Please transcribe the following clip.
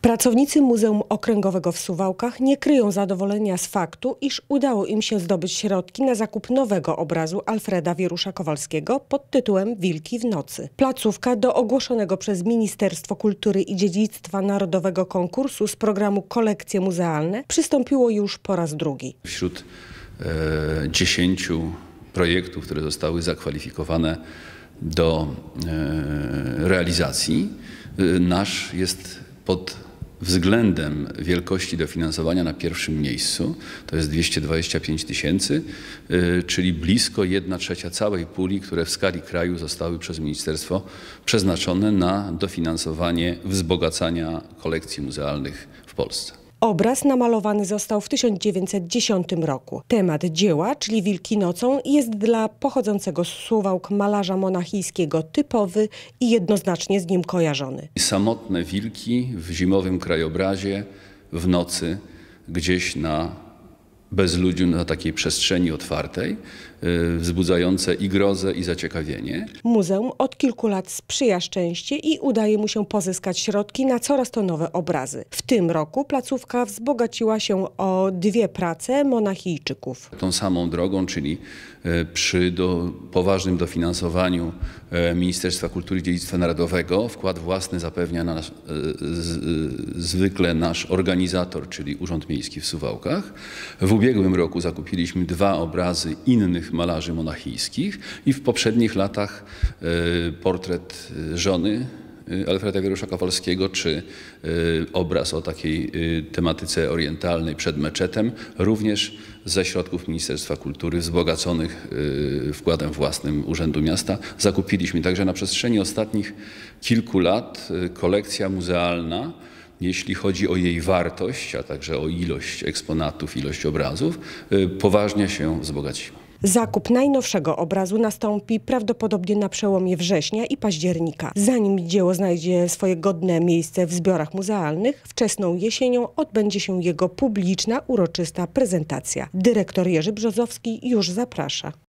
Pracownicy Muzeum Okręgowego w Suwałkach nie kryją zadowolenia z faktu, iż udało im się zdobyć środki na zakup nowego obrazu Alfreda Wierusza Kowalskiego pod tytułem Wilki w nocy. Placówka do ogłoszonego przez Ministerstwo Kultury i Dziedzictwa Narodowego konkursu z programu Kolekcje Muzealne przystąpiło już po raz drugi. Wśród e, projektów, które zostały zakwalifikowane do e, realizacji, e, nasz jest pod względem wielkości dofinansowania na pierwszym miejscu, to jest 225 tysięcy, y, czyli blisko 1 trzecia całej puli, które w skali kraju zostały przez ministerstwo przeznaczone na dofinansowanie wzbogacania kolekcji muzealnych w Polsce. Obraz namalowany został w 1910 roku. Temat dzieła, czyli Wilki nocą, jest dla pochodzącego z Suwałk malarza monachijskiego typowy i jednoznacznie z nim kojarzony. Samotne wilki w zimowym krajobrazie, w nocy, gdzieś na bez ludzi na takiej przestrzeni otwartej, y, wzbudzające i grozę, i zaciekawienie. Muzeum od kilku lat sprzyja szczęście i udaje mu się pozyskać środki na coraz to nowe obrazy. W tym roku placówka wzbogaciła się o dwie prace monachijczyków. Tą samą drogą, czyli y, przy do, poważnym dofinansowaniu y, Ministerstwa Kultury i Dziedzictwa Narodowego, wkład własny zapewnia nas, z, z, zwykle nasz organizator, czyli Urząd Miejski w Suwałkach. W ubiegłym roku zakupiliśmy dwa obrazy innych malarzy monachijskich i w poprzednich latach e, portret e, żony e, Alfreda Wierusza-Kowalskiego, czy obraz o takiej tematyce orientalnej przed meczetem, również ze środków Ministerstwa Kultury wzbogaconych wkładem własnym Urzędu Miasta zakupiliśmy. Także na przestrzeni ostatnich kilku lat kolekcja muzealna jeśli chodzi o jej wartość, a także o ilość eksponatów, ilość obrazów, y, poważnie się wzbogaciła. Zakup najnowszego obrazu nastąpi prawdopodobnie na przełomie września i października. Zanim dzieło znajdzie swoje godne miejsce w zbiorach muzealnych, wczesną jesienią odbędzie się jego publiczna, uroczysta prezentacja. Dyrektor Jerzy Brzozowski już zaprasza.